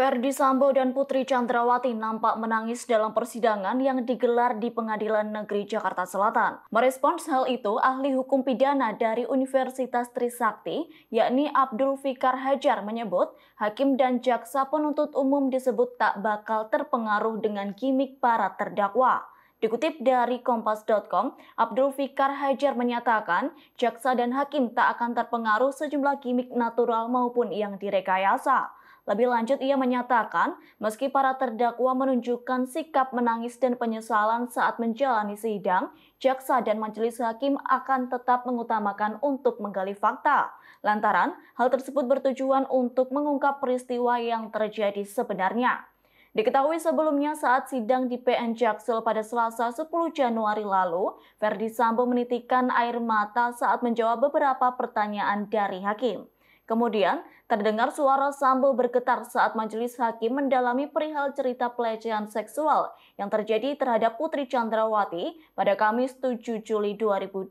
Ferdi Sambo dan Putri Chandrawati nampak menangis dalam persidangan yang digelar di Pengadilan Negeri Jakarta Selatan. Merespons hal itu, ahli hukum pidana dari Universitas Trisakti, yakni Abdul Fikar Hajar menyebut, hakim dan jaksa penuntut umum disebut tak bakal terpengaruh dengan gimmick para terdakwa. Dikutip dari Kompas.com, Abdul Fikar Hajar menyatakan jaksa dan hakim tak akan terpengaruh sejumlah gimmick natural maupun yang direkayasa. Lebih lanjut, ia menyatakan meski para terdakwa menunjukkan sikap menangis dan penyesalan saat menjalani sidang, jaksa dan majelis hakim akan tetap mengutamakan untuk menggali fakta. Lantaran, hal tersebut bertujuan untuk mengungkap peristiwa yang terjadi sebenarnya. Diketahui sebelumnya saat sidang di PN Jaksel pada Selasa 10 Januari lalu, Verdi Sambo menitikan air mata saat menjawab beberapa pertanyaan dari hakim. Kemudian, terdengar suara Sambo bergetar saat majelis hakim mendalami perihal cerita pelecehan seksual yang terjadi terhadap Putri Chandrawati pada Kamis 7 Juli 2022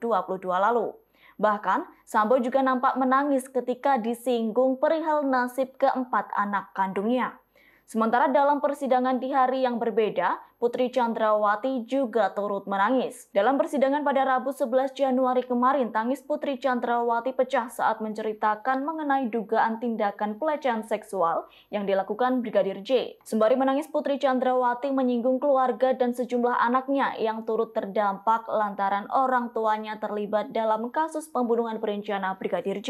lalu. Bahkan, Sambo juga nampak menangis ketika disinggung perihal nasib keempat anak kandungnya. Sementara dalam persidangan di hari yang berbeda, Putri Chandrawati juga turut menangis. Dalam persidangan pada Rabu 11 Januari kemarin, tangis Putri Chandrawati pecah saat menceritakan mengenai dugaan tindakan pelecehan seksual yang dilakukan Brigadir J. Sembari menangis, Putri Chandrawati menyinggung keluarga dan sejumlah anaknya yang turut terdampak lantaran orang tuanya terlibat dalam kasus pembunuhan berencana Brigadir J.